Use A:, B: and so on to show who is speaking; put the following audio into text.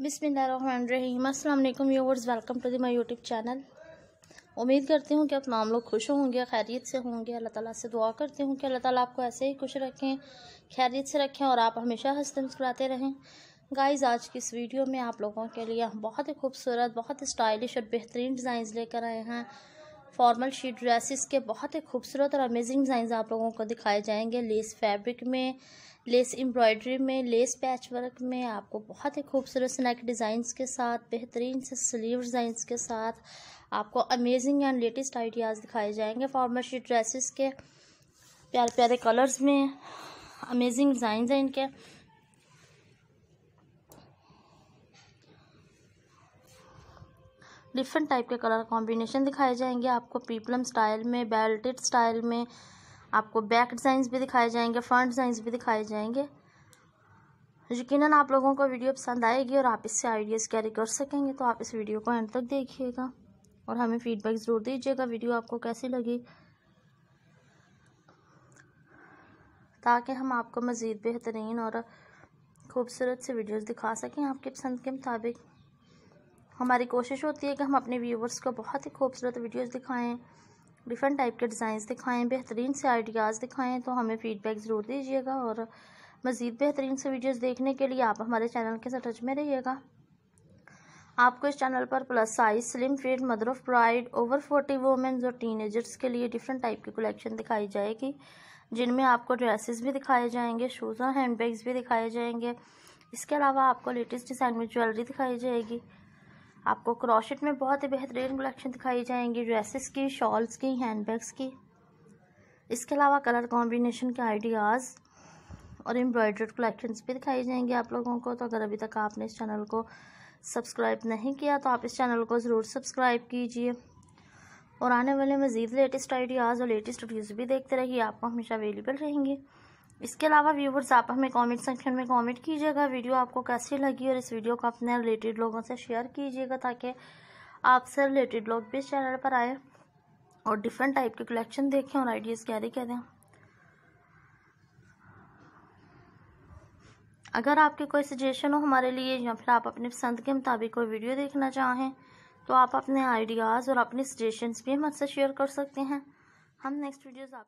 A: बिसमीम अल्लाम viewers welcome to the my YouTube channel उम्मीद करती हूँ कि आप तमाम लोग खुश होंगे खैरियत से होंगे अल्लाह ताला से दुआ करती हूँ कि अल्लाह ताला आपको ऐसे ही खुश रखें खैरियत से रखें और आप हमेशा हंसते मुस्कुराते रहें गाइस आज की इस वीडियो में आप लोगों के लिए हम बहुत ही खूबसूरत बहुत ही स्टाइलिश और बेहतरीन डिज़ाइन लेकर आए हैं फॉर्मल शीट ड्रेसेस के बहुत ही खूबसूरत और अमेजिंग डिज़ाइन आप लोगों को दिखाए जाएंगे लेस फैब्रिक में लेस एम्ब्रॉयडरी में लेस पैच वर्क में आपको बहुत ही खूबसूरत स्नैक डिज़ाइंस के साथ बेहतरीन से स्लीव डिज़ाइंस के साथ आपको अमेजिंग एंड लेटेस्ट आइडियाज़ दिखाए जाएंगे फॉर्मल शीट ड्रेसेस के प्यारे प्यारे कलर्स में अमेजिंग डिज़ाइन हैं इनके डिफरेंट टाइप के कलर कॉम्बिनेशन दिखाए जाएंगे आपको पीपलम स्टाइल में बेल्टेड स्टाइल में आपको बैक डिज़ाइंस भी दिखाए जाएंगे फ्रंट डिज़ाइंस भी दिखाए जाएंगे यकीनन आप लोगों को वीडियो पसंद आएगी और आप इससे आइडियाज़ कैरी कर सकेंगे तो आप इस वीडियो को एंड तक देखिएगा और हमें फीडबैक ज़रूर दीजिएगा वीडियो आपको कैसी लगी ताकि हम आपको मज़ीद बेहतरीन और ख़ूबसूरत से वीडियोस दिखा सकें आपके पसंद के मुताबिक हमारी कोशिश होती है कि हम अपने व्यूवर्स को बहुत ही खूबसूरत वीडियोस दिखाएं डिफरेंट टाइप के डिज़ाइंस दिखाएं बेहतरीन से आइडियाज़ दिखाएं तो हमें फ़ीडबैक ज़रूर दीजिएगा और मज़ीद बेहतरीन से वीडियोस देखने के लिए आप हमारे चैनल के साथ टच में रहिएगा आपको इस चैनल पर plus size slim fit mother of pride over forty womens और टीन के लिए डिफरेंट टाइप की कलेक्शन दिखाई जाएगी जिनमें आपको ड्रेसेस भी दिखाए जाएंगे शूज़ और हैंड भी दिखाए जाएंगे इसके अलावा आपको लेटेस्ट डिज़ाइन में ज्वेलरी दिखाई जाएगी आपको क्रॉशेट में बहुत ही बेहतरीन कलेक्शन दिखाई जाएंगे ड्रेसेस की शॉल्स की हैंडबैग्स की इसके अलावा कलर कॉम्बिनेशन के आइडियाज़ और एम्ब्रॉयड्रेड कलेक्शंस भी दिखाई जाएंगे आप लोगों को तो अगर अभी तक आपने इस चैनल को सब्सक्राइब नहीं किया तो आप इस चैनल को ज़रूर सब्सक्राइब कीजिए और आने वाले मज़ीद लेटेस्ट आइडियाज़ और लेटेस्ट वीडियोज़ भी देखते रहिए आपको हमेशा अवेलेबल रहेंगे इसके अलावा व्यूवर्स आप हमें कमेंट सेक्शन में कमेंट कीजिएगा वीडियो आपको कैसी लगी और इस वीडियो को अपने रिलेटेड लोगों से शेयर कीजिएगा ताकि आपसे रिलेटेड लोग भी इस चैनल पर आए और डिफरेंट टाइप के कलेक्शन देखें और आइडियाज़ कैरी करें अगर आपके कोई सजेशन हो हमारे लिए या फिर आप अपने पसंद के मुताबिक कोई वीडियो देखना चाहें तो आप अपने आइडियाज़ और अपने सजेशंस भी हमसे शेयर कर सकते हैं हम नेक्स्ट वीडियोज़ आप